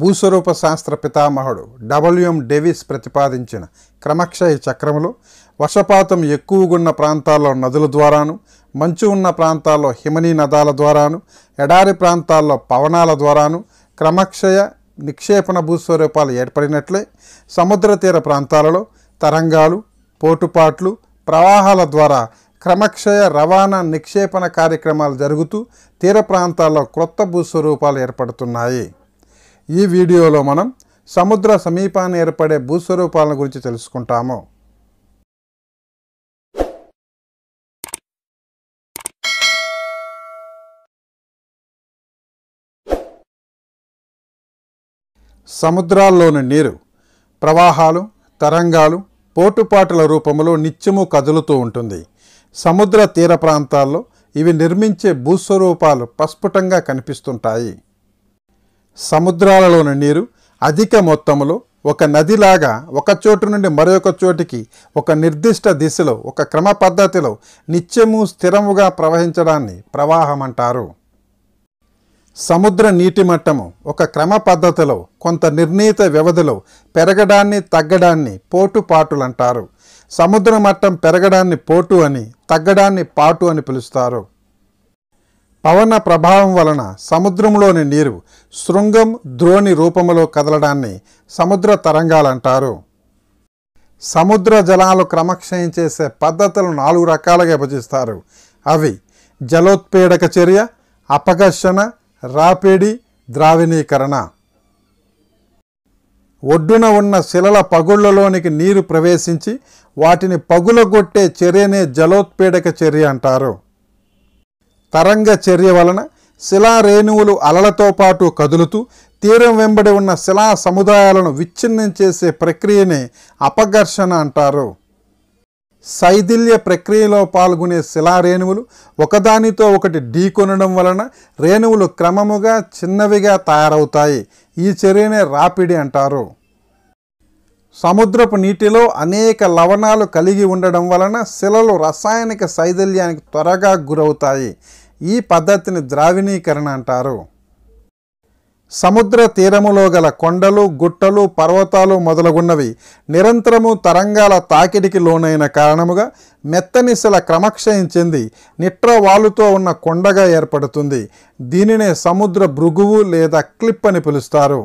భూస్వరూప శాస్త్ర పితామహుడు WM Davis ప్రతిపాదించిన క్రమక్షయ చక్రములో వర్షపాతం ఎక్కువగున్న ప్రాంతాల్లో నదుల ద్వారాను మంచు ఉన్న ప్రాంతాల్లో హిమనీ నదాల ద్వారాను ఎడారి ప్రాంతాల్లో పవనాల ద్వారాను క్రమక్షయ నిక్షేపణ భూస్వరూపాలు ఏర్పడినట్లే సముద్ర తీర ప్రాంతాలలో తరంగాలు పోటుపాట్లు ప్రవాహాల ద్వారా క్రమక్షయ రవాణా నిక్షేపణ కార్యక్రమాలు జరుగుతూ తీర ప్రాంతాల్లో క్రొత్త భూస్వరూపాలు ఏర్పడుతున్నాయి ఈ వీడియోలో మనం సముద్ర సమీపాన్ని ఏర్పడే భూస్వరూపాలను గురించి తెలుసుకుంటాము సముద్రాల్లోని నీరు ప్రవాహాలు తరంగాలు పోటుపాటుల రూపంలో నిత్యము కదులుతూ ఉంటుంది సముద్ర తీర ప్రాంతాల్లో ఇవి నిర్మించే భూస్వరూపాలు పస్ఫుటంగా కనిపిస్తుంటాయి సముద్రాలలోని నీరు అధిక మొత్తంలో ఒక నదిలాగా ఒక చోటు నుండి మరొక చోటికి ఒక నిర్దిష్ట దిశలో ఒక క్రమ పద్ధతిలో నిత్యము స్థిరముగా ప్రవహించడాన్ని ప్రవాహం అంటారు సముద్ర నీటి మట్టము ఒక క్రమ పద్ధతిలో కొంత నిర్ణీత వ్యవధిలో పెరగడాన్ని తగ్గడాన్ని పాటులు అంటారు సముద్ర మట్టం పెరగడాన్ని పోటు అని తగ్గడాన్ని పాటు అని పిలుస్తారు పవన ప్రభావం వలన సముద్రంలోని నీరు శృంగం ద్రోణి రూపంలో కదలడాన్ని సముద్ర తరంగాలంటారు సముద్ర జలాలు క్రమక్షయం చేసే పద్ధతులు నాలుగు రకాలుగా విభజిస్తారు అవి జలోత్పేడక చర్య అపఘర్షణ రాపిడి ద్రావిణీకరణ ఒడ్డున ఉన్న శిలల పగుళ్లలోనికి నీరు ప్రవేశించి వాటిని పగులగొట్టే చర్యనే జలోత్పీడక చర్య అంటారు తరంగ చర్య వలన శిలా రేణువులు అలలతో పాటు కదులుతూ తీరం వెంబడి ఉన్న శిలా సముదాయాలను విచ్ఛిన్నం చేసే ప్రక్రియనే అపఘర్షణ అంటారు శైథిల్య ప్రక్రియలో పాల్గొనే శిలా రేణువులు ఒకదానితో ఒకటి ఢీకొనడం వలన రేణువులు క్రమముగా చిన్నవిగా తయారవుతాయి ఈ చర్యనే రాపిడి అంటారు సముద్రపు నీటిలో అనేక లవణాలు కలిగి ఉండడం వలన శిలలు రసాయనిక శైథిల్యానికి త్వరగా గురవుతాయి ఈ పద్ధతిని ద్రావిణీకరణ అంటారు సముద్ర తీరములో గల కొండలు గుట్టలు పర్వతాలు మొదలగున్నవి నిరంతరము తరంగాల తాకిడికి లోనైన కారణముగా మెత్తనిసల క్రమక్షయించింది చెంది నిట్రవాలుతో ఉన్న కొండగా ఏర్పడుతుంది దీనినే సముద్ర భృగువు లేదా క్లిప్ అని పిలుస్తారు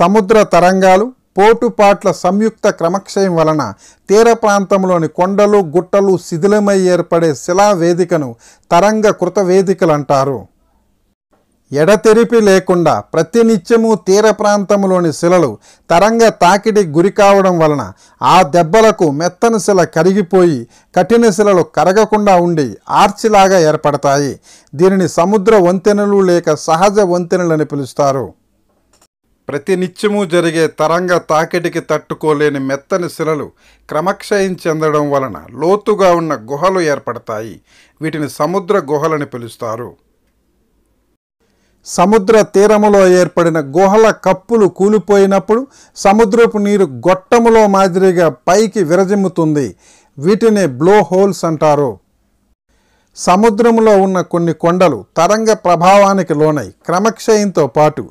సముద్ర తరంగాలు పోటుపాట్ల సంయుక్త క్రమక్షయం వలన తీర ప్రాంతంలోని కొండలు గుట్టలు శిథిలమై ఏర్పడే శిలా వేదికను తరంగ కృత అంటారు ఎడతెరిపి లేకుండా ప్రతినిత్యము తీర ప్రాంతంలోని శిలలు తరంగ తాకిడి గురి కావడం వలన ఆ దెబ్బలకు మెత్తని శిల కరిగిపోయి కఠిన శిలలు కరగకుండా ఉండి ఆర్చిలాగా ఏర్పడతాయి దీనిని సముద్ర వంతెనలు లేక సహజ వంతెనలు అని పిలుస్తారు ప్రతి నిత్యము జరిగే తరంగ తాకిడికి తట్టుకోలేని మెత్తని శిలలు క్రమక్షయం చెందడం వలన లోతుగా ఉన్న గుహలు ఏర్పడతాయి వీటిని సముద్ర గుహలని పిలుస్తారు సముద్ర తీరములో ఏర్పడిన గుహల కప్పులు కూలిపోయినప్పుడు సముద్రపు నీరు గొట్టములో మాదిరిగా పైకి విరజిమ్ముతుంది వీటిని బ్లో హోల్స్ అంటారు సముద్రంలో ఉన్న కొన్ని కొండలు తరంగ ప్రభావానికి లోనై క్రమక్షయంతో పాటు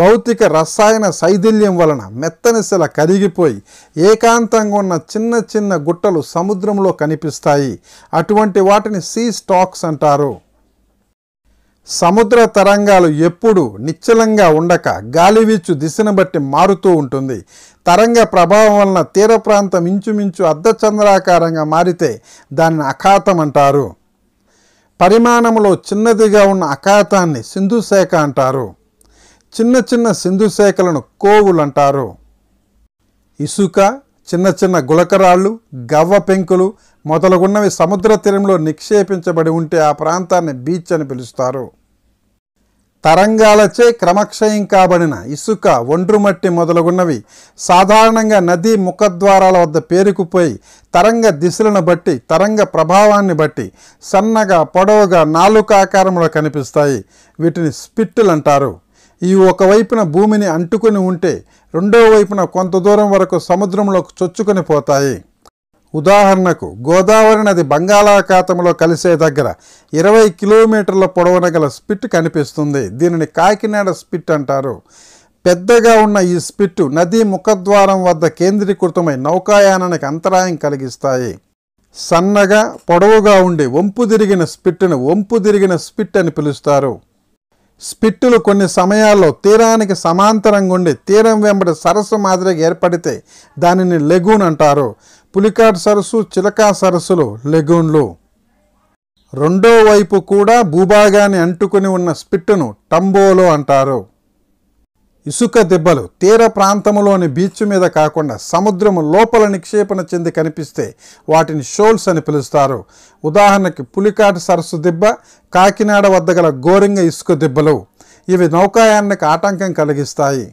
భౌతిక రసాయన శైథిల్యం వలన మెత్తని శిల కరిగిపోయి ఏకాంతంగా ఉన్న చిన్న చిన్న గుట్టలు సముద్రంలో కనిపిస్తాయి అటువంటి వాటిని సీ స్టాక్స్ అంటారు సముద్ర తరంగాలు ఎప్పుడూ నిశ్చలంగా ఉండక గాలివీచు దిశను బట్టి మారుతూ ఉంటుంది తరంగ ప్రభావం వలన తీర ప్రాంతం ఇంచుమించు అర్ధచంద్రాకారంగా మారితే దాన్ని అఖాతం అంటారు పరిమాణంలో చిన్నదిగా ఉన్న అఖాతాన్ని సింధుశాఖ అంటారు చిన్న చిన్న శాఖలను కోవులు అంటారు ఇసుక చిన్న చిన్న గులకరాళ్ళు గవ్వ పెంకులు మొదలగున్నవి సముద్ర తీరంలో నిక్షేపించబడి ఉంటే ఆ ప్రాంతాన్ని బీచ్ అని పిలుస్తారు తరంగాలచే క్రమక్షయం కాబడిన ఇసుక ఒండ్రుమట్టి మొదలగున్నవి సాధారణంగా నదీ ముఖద్వారాల వద్ద పేరుకుపోయి తరంగ దిశలను బట్టి తరంగ ప్రభావాన్ని బట్టి సన్నగా పొడవుగా నాలుకాకారంలో కనిపిస్తాయి వీటిని స్పిట్టులు అంటారు ఈ ఒకవైపున భూమిని అంటుకుని ఉంటే రెండో వైపున కొంత దూరం వరకు సముద్రంలోకి చొచ్చుకొని పోతాయి ఉదాహరణకు గోదావరి నది బంగాళాఖాతంలో కలిసే దగ్గర ఇరవై కిలోమీటర్ల పొడవున గల స్పిట్ కనిపిస్తుంది దీనిని కాకినాడ స్పిట్ అంటారు పెద్దగా ఉన్న ఈ స్పిట్టు నదీ ముఖద్వారం వద్ద కేంద్రీకృతమై నౌకాయానానికి అంతరాయం కలిగిస్తాయి సన్నగా పొడవుగా ఉండి వంపు తిరిగిన స్పిట్టును వంపు తిరిగిన స్పిట్ అని పిలుస్తారు స్పిట్టులు కొన్ని సమయాల్లో తీరానికి సమాంతరంగా ఉండి తీరం వెంబడి సరస్సు మాదిరిగా ఏర్పడితే దానిని లెగూన్ అంటారు పులికాట్ సరస్సు చిలకా సరస్సులు లెగూన్లు రెండో వైపు కూడా భూభాగాన్ని అంటుకుని ఉన్న స్పిట్టును టంబోలో అంటారు ఇసుక దెబ్బలు తీర ప్రాంతంలోని బీచ్ మీద కాకుండా సముద్రము లోపల నిక్షేపణ చెంది కనిపిస్తే వాటిని షోల్స్ అని పిలుస్తారు ఉదాహరణకి పులికాట్ సరస్సు దెబ్బ కాకినాడ వద్ద గల గోరింగ ఇసుక దెబ్బలు ఇవి నౌకాయానికి ఆటంకం కలిగిస్తాయి